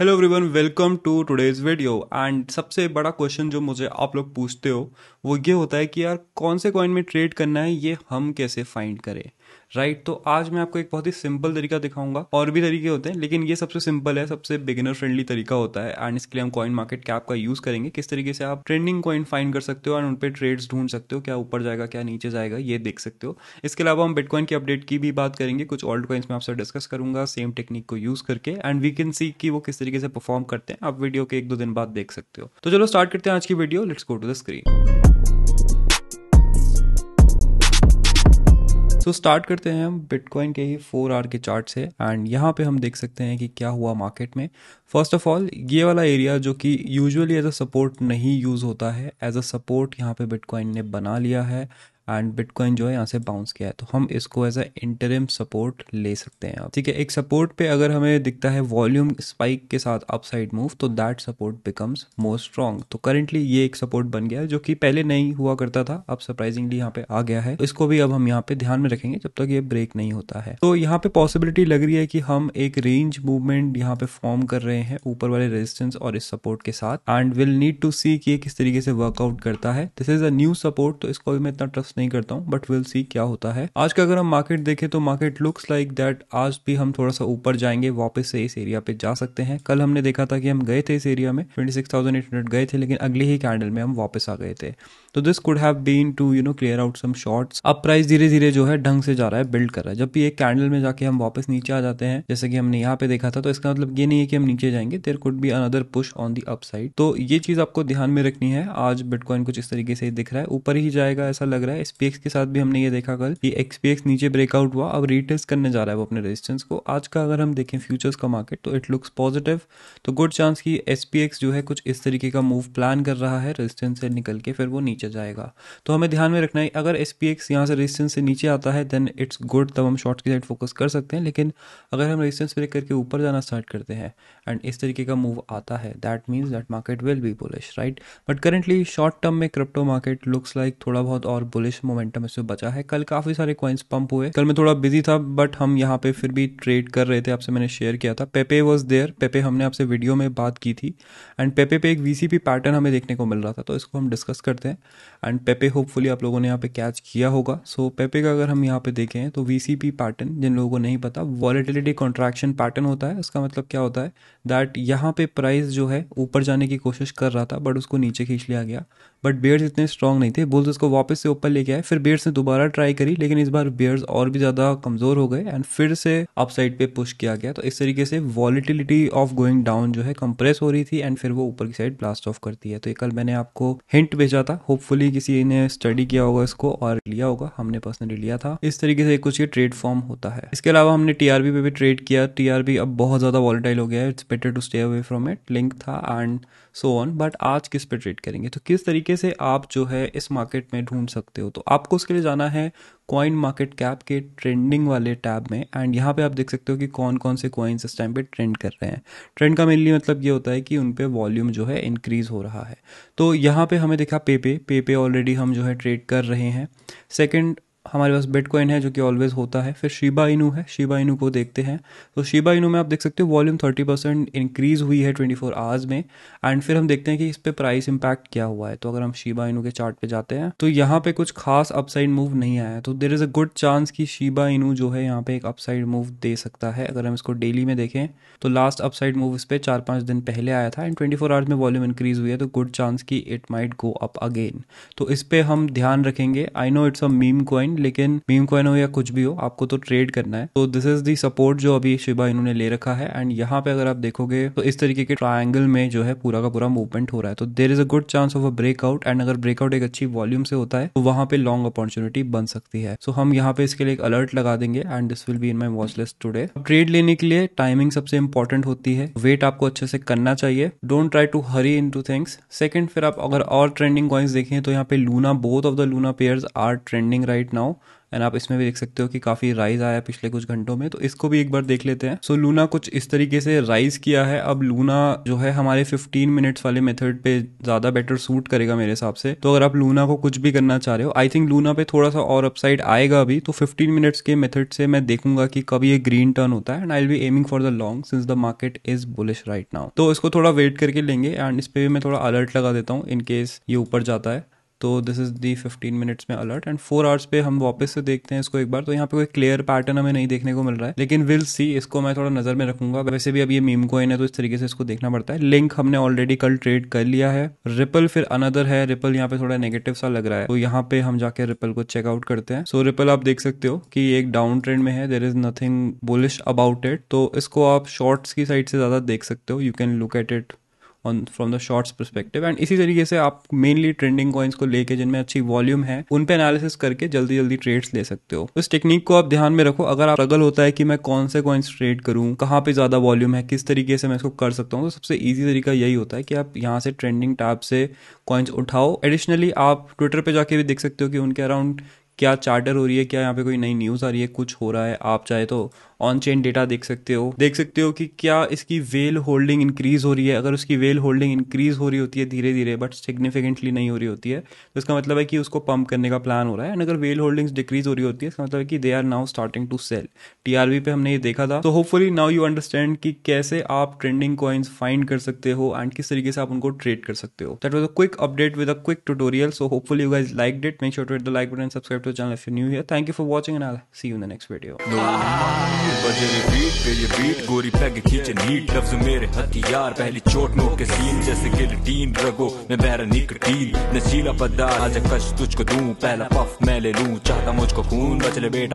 Hello everyone welcome to today's video and सबसे बड़ा question जो मुझे आप लोग पूछते हो वो ये होता है कि यार कौन से कॉइन में ट्रेड करना है ये हम कैसे फाइंड करें राइट तो आज मैं आपको एक बहुत ही सिंपल तरीका दिखाऊंगा और भी तरीके होते हैं लेकिन ये सबसे सिंपल है सबसे बिगिनर फ्रेंडली तरीका होता है एंड इसके लिए हम कॉइन मार्केट कैप का यूज करेंगे किस तरीके से आप ट्रेंडिंग कॉइन फाइंड कर सकते हो एंड उन ट्रेड्स ढूंढ सकते हो क्या ऊपर जाएगा क्या नीचे जाएगा ये देख सकते हो इसके अलावा हम बिटकॉइन की अपडेट की भी बात करेंगे कुछ ऑल्ड कॉइन्स में आपसे डिस्कस करूंगा सेम टेक्निक को यूज करके एंड वी कैन सी की वो किस तरीके से परफॉर्म करते हैं आप वीडियो के एक दो दिन बाद देख सकते हो तो चलो स्टार्ट करते हैं आज की video let's go to the screen तो so स्टार्ट करते हैं हम बिटकॉइन के ही फोर आर के चार्ट से एंड यहाँ पे हम देख सकते हैं कि क्या हुआ मार्केट में फर्स्ट ऑफ ऑल ये वाला एरिया जो कि यूजुअली एज अ सपोर्ट नहीं यूज़ होता है एज अ सपोर्ट यहाँ पे बिटकॉइन ने बना लिया है एंड बिटकॉइन जो है यहाँ से बाउंस किया है तो हम इसको एज अ इंटरिम सपोर्ट ले सकते हैं ठीक है एक सपोर्ट पे अगर हमें दिखता है वॉल्यूम स्पाइक के साथ अपसाइड मूव तो that support becomes more strong तो करेंटली ये एक सपोर्ट बन गया है जो कि पहले नहीं हुआ करता था अब सरप्राइजिंगली यहाँ पे आ गया है तो इसको भी अब हम यहाँ पे ध्यान में रखेंगे जब तक ये ब्रेक नहीं होता है तो यहाँ पे पॉसिबिलिटी लग रही है कि हम एक रेंज मूवमेंट यहाँ पे फॉर्म कर रहे हैं ऊपर वाले रेजिस्टेंस और इस सपोर्ट के साथ and will need to see कि किस तरीके से वर्कआउट करता है this is a new support तो इसको भी मैं इतना ट्रस्ट नहीं करता हूँ बट विल सी क्या होता है आज का अगर हम मार्केट देखें तो मार्केट लुक्स लाइक दैट आज भी हम थोड़ा सा ऊपर जाएंगे वापस से इस एरिया पे जा सकते हैं कल हमने देखा था कि हम गए थे इस एरिया में ट्वेंटी गए थे लेकिन अगले ही कैंडल में हम वापस आ गए थे तो this could have been to you know clear out some shorts अब प्राइस धीरे धीरे जो है ढंग से जा रहा है बिल्ड कर रहा है जब भी एक कैंडल में जाके हम वापस नीचे आ जाते हैं जैसे कि हमने यहाँ पे देखा था तो इसका मतलब ये नहीं है कि हम नीचे जाएंगे there could be another push on the upside तो ये चीज आपको ध्यान में रखनी है आज बिटकॉइन कुछ इस तरीके से दिख रहा है ऊपर ही जाएगा ऐसा लग रहा है एसपीएक्स के साथ भी हमने ये देखा कल कि एक्सपीएक्स नीचे ब्रेकआउट हुआ अब रिटेस्ट करने जा रहा है वो अपने रेजिस्टेंस को आज का अगर हम देखें फ्यूचर्स का मार्केट तो इट लुक्स पॉजिटिव तो गुड चांस की एसपीएक्स जो है कुछ इस तरीके का मूव प्लान कर रहा है रेजिस्टेंस से निकल के फिर वो नीचे नीचे जाएगा तो हमें ध्यान में रखना है अगर एस पी एक्स यहाँ से रेजिस्टेंस से नीचे आता है देन इट्स गुड तब हम शॉर्ट की साइड फोकस कर सकते हैं लेकिन अगर हम रेजिस्टेंस ब्रेक करके ऊपर जाना स्टार्ट करते हैं एंड इस तरीके का मूव आता है that means that market will be bullish right but currently short term में क्रिप्टो मार्केट लुक्स लाइक थोड़ा बहुत और बुलिश मोमेंटम इससे बचा है कल काफ़ी सारे क्वाइंस पंप हुए कल मैं थोड़ा बिजी था बट हम यहाँ पे फिर भी ट्रेड कर रहे थे आपसे मैंने शेयर किया था पेपे वॉज देयर पेपे हमने आपसे वीडियो में बात की थी एंड पेपे पे एक वीसीपी पैटर्न हमें देखने को मिल रहा था तो इसको हम डिस्कस करते हैं एंड पेपे होपफुली आप लोगों ने यहाँ पे कैच किया होगा सो so, पेपे का अगर हम यहाँ पे देखें तो वी पैटर्न जिन लोगों को नहीं पता वॉलीटिलिटी कॉन्ट्रैक्शन पैटर्न होता है उसका मतलब क्या होता है दैट यहाँ पे प्राइस जो है ऊपर जाने की कोशिश कर रहा था बट उसको नीचे खींच लिया गया बट बियर्स इतने स्ट्रॉन्ग नहीं थे बुल्स उसको वापस से ऊपर लेके आए फिर बियर्स ने दोबारा ट्राई करी लेकिन इस बार बियर्स और भी ज़्यादा कमज़ोर हो गए एंड फिर से अपसाइड पे पुश किया गया तो इस तरीके से वॉलिटिलिटी ऑफ गोइंग डाउन जो है कंप्रेस हो रही थी एंड फिर वो ऊपर की साइड ब्लास्ट ऑफ करती है तो कल मैंने आपको हिंट भेजा था होपफुली किसी ने स्टडी किया होगा इसको और लिया होगा हमने पर्सनली लिया था इस तरीके से कुछ ये ट्रेड फॉर्म होता है इसके अलावा हमने टीआरबी पे भी ट्रेड किया टीआरबी अब बहुत ज़्यादा वॉलिटाइल हो गया है it's better to stay away from it link था एंड सो ऑन बट आज किस पे ट्रेड करेंगे तो किस तरीके से आप जो है इस मार्केट में ढूंढ सकते हो तो आपको उसके लिए जाना है कॉइन मार्केट कैप के ट्रेंडिंग वाले टैब में एंड यहाँ पे आप देख सकते हो कि कौन कौन से कॉइन्स इस टाइम पे ट्रेंड कर रहे हैं ट्रेंड का मेनली मतलब ये होता है कि उन पर वॉल्यूम जो है इंक्रीज हो रहा है तो यहाँ पे हमें देखा पेपे पेपे ऑलरेडी हम जो है ट्रेड कर रहे हैं सेकेंड हमारे पास बिटकॉइन है जो कि ऑलवेज होता है फिर शिबा इनू है शिबा इनू को देखते हैं तो शिबा इनू में आप देख सकते हो वॉल्यूम थर्टी परसेंट इंक्रीज़ हुई है ट्वेंटी फोर आवर्स में एंड फिर हम देखते हैं कि इस पर प्राइस इंपैक्ट क्या हुआ है तो अगर हम शिबा इनू के चार्ट पे जाते हैं तो यहाँ पे कुछ खास अपसाइड मूव नहीं आया है तो there is a good chance कि शिबा इनू जो है यहाँ पे एक अपसाइड मूव दे सकता है अगर हम इसको डेली में देखें तो लास्ट अपसाइड मूव इस पर चार पाँच दिन पहले आया था एंड ट्वेंटी फोर आवर्स में वॉल्यूम इंक्रीज़ हुई है तो गुड चांस कि it might go up again तो इस पर हम ध्यान रखेंगे I know it's a meme coin point लेकिन मीम कॉइन हो या कुछ भी हो आपको तो ट्रेड करना है तो दिस इज दी सपोर्ट जो अभी शिबा इन्होंने ले रखा है एंड यहाँ पे अगर आप देखोगे तो इस तरीके के ट्राइंगल में जो है पूरा का पूरा मूवमेंट हो रहा है तो there is a good chance of a breakout and अगर ब्रेकआउट एक अच्छी वॉल्यूम से होता है तो वहां पे लॉन्ग अपॉर्चुनिटी बन सकती है सो so, हम यहाँ पे इसके लिए एक अलर्ट लगा देंगे and this will be in my watch list today trade लेने के लिए टाइमिंग सबसे इंपॉर्टेंट होती है वेट आपको अच्छे से करना चाहिए don't try to hurry in to things second फिर आप अगर और ट्रेंडिंग कॉइन्स देखें तो यहाँ पे Luna both of the Luna pair are trending right now now and आप इसमें भी देख सकते हो कि काफ़ी राइज आया पिछले कुछ घंटों में तो इसको भी एक बार देख लेते हैं सो so, लूना कुछ इस तरीके से राइज किया है अब लूना जो है हमारे 15 मिनट्स वाले मेथड पे ज़्यादा बेटर सूट करेगा मेरे हिसाब से तो अगर आप लूना को कुछ भी करना चाह रहे हो आई थिंक लूना पे थोड़ा सा और अपसाइड आएगा अभी तो फिफ्टीन मिनट्स के मेथड से मैं देखूंगा कि कब ये ग्रीन टर्न होता है and I be aiming for the long since the market is bullish right now तो इसको थोड़ा वेट करके लेंगे एंड इस पर भी मैं थोड़ा अलर्ट लगा देता हूँ इनकेस ये ऊपर जाता है तो this is the fifteen minutes में अलर्ट एंड फोर आवर्स पे हम वापस से देखते हैं इसको एक बार तो यहाँ पे कोई क्लियर पैटर्न हमें नहीं देखने को मिल रहा है लेकिन विल सी इसको मैं थोड़ा नज़र में रखूंगा वैसे भी अब ये मीम कोइन है तो इस तरीके से इसको देखना पड़ता है लिंक हमने ऑलरेडी कल ट्रेड कर लिया है रिपल फिर अनदर है रिपल यहाँ पे थोड़ा नेगेटिव सा लग रहा है तो यहाँ पे हम जाके रिपल को चेकआउट करते हैं सो so, रिपल आप देख सकते हो कि एक डाउन ट्रेंड में है there is nothing bullish about it तो इसको आप शॉर्ट्स की साइड से ज़्यादा देख सकते हो you can look at it on from the shorts perspective and इसी तरीके से आप मेनली ट्रेंडिंग कॉइन्स को लेके जिनमें अच्छी वॉल्यूम है उन पे एनालिसिस करके जल्दी जल्दी ट्रेड्स ले सकते हो इस टेक्निक को आप ध्यान में रखो अगर आप स्ट्रगल होता है कि मैं कौन से कॉइन्स ट्रेड करूँ कहाँ पे ज्यादा वॉल्यूम है किस तरीके से मैं इसको कर सकता हूँ तो सबसे ईजी तरीका यही होता है कि आप यहाँ से ट्रेंडिंग टैब से कॉइन्स उठाओ एडिशनली आप ट्विटर पर जाके भी देख सकते हो कि उनके अराउंड क्या चार्टर हो रही है क्या यहाँ पे कोई नई न्यूज़ आ रही है कुछ हो रहा है आप चाहे तो ऑन चेन डेटा देख सकते हो देख सकते हो कि क्या इसकी वेल होल्डिंग इंक्रीज हो रही है अगर उसकी वेल होल्डिंग इंक्रीज हो रही होती है धीरे धीरे बट सिग्निफिकेंटली नहीं हो रही होती है तो इसका मतलब है कि उसको पंप करने का प्लान हो रहा है एंड अगर वेल होल्डिंग्स डिक्रीज हो रही होती है इसका मतलब है कि they are now starting to sell TRV पे हमने ये देखा था तो होपफुली नाउ यू अंडरस्टैंड कि कैसे आप ट्रेंडिंग कॉइन्स फाइंड कर सकते हो एंड किस तरीके से आप उनको ट्रेड कर सकते हो that was a quick update with a quick tutorial so hopefully you guys like it make sure to the like button subscribe to the channel if you're new here. Thank you for watching and I'll see you in the next video. नशीला पदार आज कश तुझको दूं पहला puff मैं ले लूं चाहता मुझको खून बचले बेटा